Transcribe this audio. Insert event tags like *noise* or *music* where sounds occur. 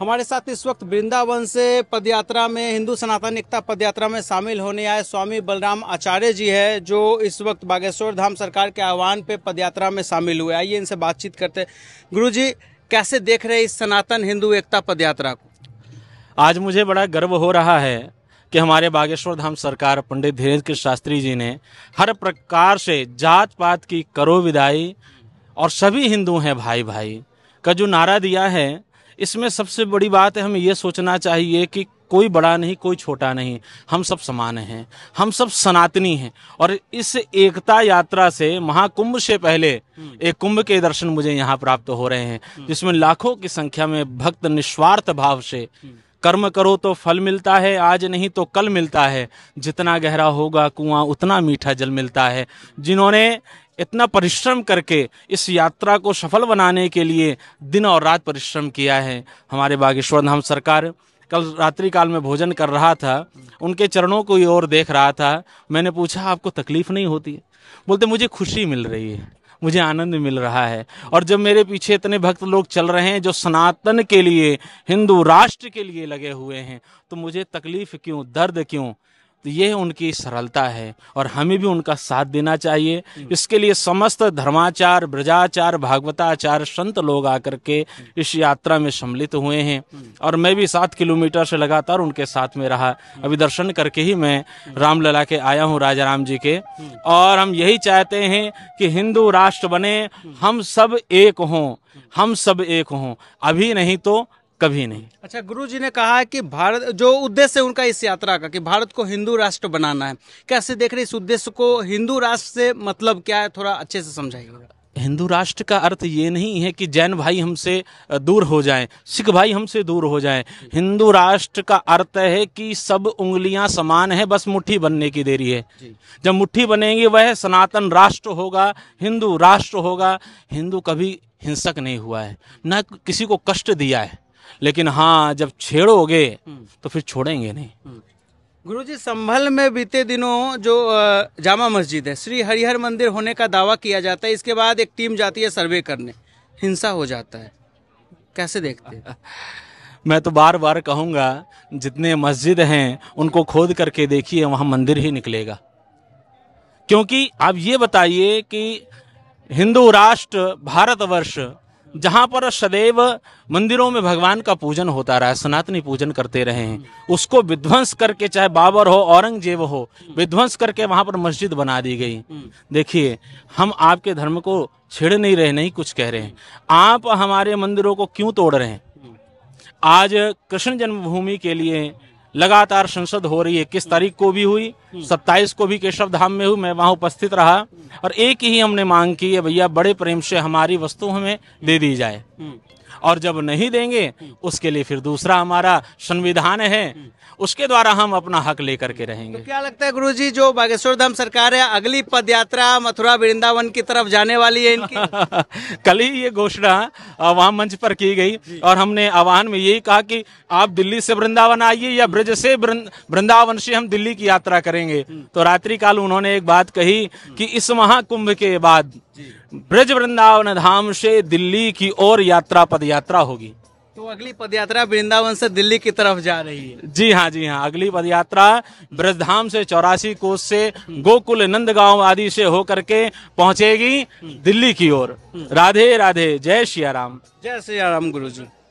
हमारे साथ इस वक्त वृंदावन से पदयात्रा में हिंदू सनातन एकता पदयात्रा में शामिल होने आए स्वामी बलराम आचार्य जी है जो इस वक्त बागेश्वर धाम सरकार के आह्वान पे पदयात्रा में शामिल हुए आइए इनसे बातचीत करते गुरु जी कैसे देख रहे इस सनातन हिंदू एकता पदयात्रा को आज मुझे बड़ा गर्व हो रहा है कि हमारे बागेश्वर धाम सरकार पंडित धीरेन्द्र कृष्ण शास्त्री जी ने हर प्रकार से जात पात की करो विदाई और सभी हिंदू हैं भाई भाई का जो नारा दिया है इसमें सबसे बड़ी बात है हमें ये सोचना चाहिए कि कोई बड़ा नहीं कोई छोटा नहीं हम सब समान हैं हम सब सनातनी हैं और इस एकता यात्रा से महाकुंभ से पहले हम्म। एक कुंभ के दर्शन मुझे यहाँ प्राप्त हो रहे हैं हम्म। जिसमें लाखों की संख्या में भक्त निस्वार्थ भाव से हम्म। कर्म करो तो फल मिलता है आज नहीं तो कल मिलता है जितना गहरा होगा कुआं उतना मीठा जल मिलता है जिन्होंने इतना परिश्रम करके इस यात्रा को सफल बनाने के लिए दिन और रात परिश्रम किया है हमारे बागेश्वर धाम सरकार कल रात्रि काल में भोजन कर रहा था उनके चरणों को ये और देख रहा था मैंने पूछा आपको तकलीफ नहीं होती बोलते मुझे खुशी मिल रही है मुझे आनंद मिल रहा है और जब मेरे पीछे इतने भक्त लोग चल रहे हैं जो सनातन के लिए हिंदू राष्ट्र के लिए लगे हुए हैं तो मुझे तकलीफ क्यों दर्द क्यों तो ये उनकी सरलता है और हमें भी उनका साथ देना चाहिए इसके लिए समस्त धर्माचार ब्रजाचार भागवताचार संत लोग आकर के इस यात्रा में सम्मिलित हुए हैं और मैं भी सात किलोमीटर से लगातार उनके साथ में रहा अभी दर्शन करके ही मैं रामलला के आया हूँ राजा राम जी के और हम यही चाहते हैं कि हिंदू राष्ट्र बने हम सब एक हों हम सब एक हों अभी नहीं तो कभी नहीं अच्छा गुरु जी ने कहा है कि भारत जो उद्देश्य उनका इस यात्रा का कि भारत को हिंदू राष्ट्र बनाना है कैसे देख रहे इस उद्देश्य को हिंदू राष्ट्र से मतलब क्या है थोड़ा अच्छे से समझाइएगा हिंदू राष्ट्र का अर्थ ये नहीं है कि जैन भाई हमसे दूर हो जाएं, सिख भाई हमसे दूर हो जाएं। हिंदू राष्ट्र का अर्थ है कि सब उंगलियां समान है बस मुट्ठी बनने की देरी है जब मुट्ठी बनेंगी वह सनातन राष्ट्र होगा हिंदू राष्ट्र होगा हिंदू कभी हिंसक नहीं हुआ है न किसी को कष्ट दिया है लेकिन हाँ जब छेड़ोगे हम्म। तो फिर छोड़ेंगे नहीं हम्म। गुरुजी संभल में बीते दिनों जो जामा मस्जिद है श्री हरिहर मंदिर होने का दावा किया जाता है इसके बाद एक टीम जाती है सर्वे करने हिंसा हो जाता है कैसे देखते हैं *laughs* मैं तो बार बार कहूँगा जितने मस्जिद हैं उनको खोद करके देखिए वहाँ मंदिर ही निकलेगा क्योंकि आप ये बताइए कि हिंदू राष्ट्र भारतवर्ष जहाँ पर सदैव मंदिरों में भगवान का पूजन होता रहा है सनातनी पूजन करते रहे हैं उसको विध्वंस करके चाहे बाबर हो औरंगजेब हो विध्वंस करके वहाँ पर मस्जिद बना दी गई देखिए हम आपके धर्म को छेड़ नहीं रहे नहीं कुछ कह रहे हैं आप हमारे मंदिरों को क्यों तोड़ रहे हैं आज कृष्ण जन्मभूमि के लिए लगातार संसद हो रही है किस तारीख को भी हुई सत्ताईस को भी केशव धाम में हुई मैं वहां उपस्थित रहा और एक ही हमने मांग की है भैया बड़े प्रेम से हमारी वस्तु हमें दे दी जाए और जब नहीं देंगे उसके लिए फिर दूसरा हमारा संविधान है उसके द्वारा हम अपना हक लेकर के रहेंगे तो क्या लगता है गुरु जी जो बागेश्वर धाम सरकार है अगली पद यात्रा मथुरा वृंदावन की तरफ जाने वाली है इनकी *laughs* कल ही ये घोषणा वहां मंच पर की गई और हमने आह्वान में यही कहा कि आप दिल्ली से वृंदावन आइए या है जैसे वृंदावन से हम दिल्ली की यात्रा करेंगे हम्म। तो रात्रि काल उन्होंने एक बात कही हम्म। कि इस महाकुंभ के बाद ब्रज वृंदावन धाम से दिल्ली की ओर यात्रा पद यात्रा होगी तो अगली पदयात्रा वृंदावन से दिल्ली की तरफ जा रही है जी हाँ जी हाँ अगली पदयात्रा ब्रजधाम से चौरासी कोस से हम्म। गोकुल नंदगांव आदि से होकर के पहुंचेगी दिल्ली की ओर राधे राधे जय सियाराम जय सियाराम गुरु जी